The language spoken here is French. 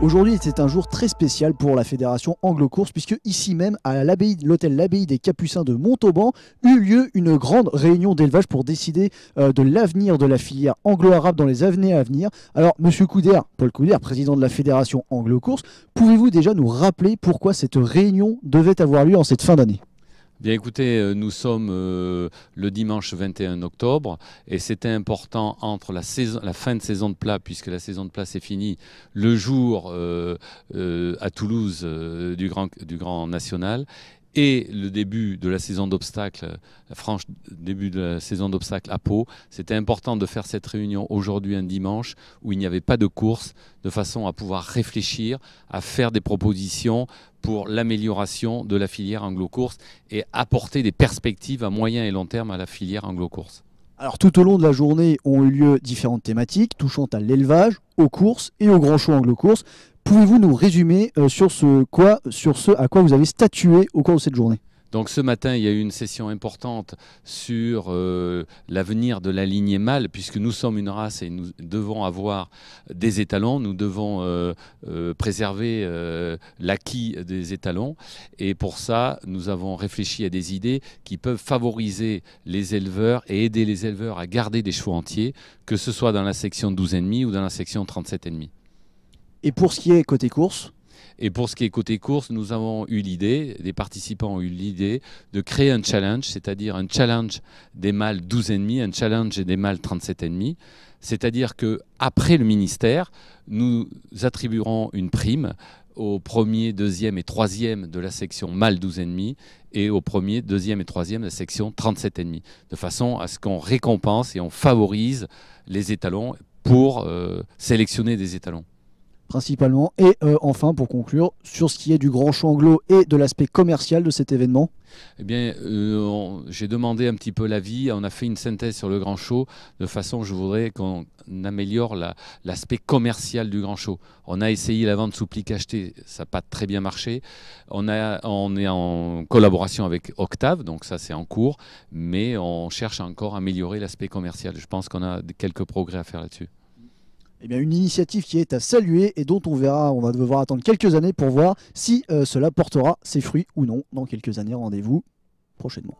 Aujourd'hui, c'est un jour très spécial pour la fédération Anglo-Course, puisque ici même, à l'hôtel L'Abbaye des Capucins de Montauban, eut lieu une grande réunion d'élevage pour décider euh, de l'avenir de la filière anglo-arabe dans les années à venir. Alors, monsieur Couder, Paul Couder, président de la fédération Anglo-Course, pouvez-vous déjà nous rappeler pourquoi cette réunion devait avoir lieu en cette fin d'année Bien écoutez, euh, nous sommes euh, le dimanche 21 octobre et c'était important entre la, fin de saison de plat, puisque la saison de plat s'est finie, le jour euh, à Toulouse du Grand National et le début de la saison d'obstacles, franche début de la saison d'obstacles à Pau, c'était important de faire cette réunion aujourd'hui, un dimanche, où il n'y avait pas de course, de façon à pouvoir réfléchir, à faire des propositions pour l'amélioration de la filière anglo-course et apporter des perspectives à moyen et long terme à la filière anglo-course. Alors tout au long de la journée ont eu lieu différentes thématiques touchant à l'élevage, aux courses et aux grands shows anglo course Pouvez-vous nous résumer euh, sur, ce quoi, sur ce à quoi vous avez statué au cours de cette journée donc ce matin, il y a eu une session importante sur euh, l'avenir de la lignée mâle, puisque nous sommes une race et nous devons avoir des étalons, nous devons euh, préserver l'acquis des étalons. Et pour ça, nous avons réfléchi à des idées qui peuvent favoriser les éleveurs et aider les éleveurs à garder des chevaux entiers, que ce soit dans la section 12,5 ou dans la section 37,5. Et pour ce qui est côté course et pour ce qui est côté course, nous avons eu l'idée, les participants ont eu l'idée de créer un challenge, c'est-à-dire un challenge des mâles 12,5, un challenge des mâles 37,5. C'est-à-dire que après le ministère, nous attribuerons une prime au premier, deuxième et troisième de la section mâles 12,5 et au premier, deuxième et troisième de la section 37,5, de façon à ce qu'on récompense et on favorise les étalons pour euh, sélectionner des étalons principalement. Et euh, enfin, pour conclure, sur ce qui est du grand show anglo et de l'aspect commercial de cet événement Eh bien, euh, j'ai demandé un petit peu l'avis. On a fait une synthèse sur le grand show. De façon, je voudrais qu'on améliore l'aspect commercial du grand show. On a essayé la vente sous pli cacheté. Ça n'a pas très bien marché. On, a, on est en collaboration avec Octave, donc ça, c'est en cours. Mais on cherche encore à améliorer l'aspect commercial. Je pense qu'on a quelques progrès à faire là-dessus eh bien, une initiative qui est à saluer et dont on verra, on va devoir attendre quelques années pour voir si euh, cela portera ses fruits ou non dans quelques années. Rendez-vous prochainement.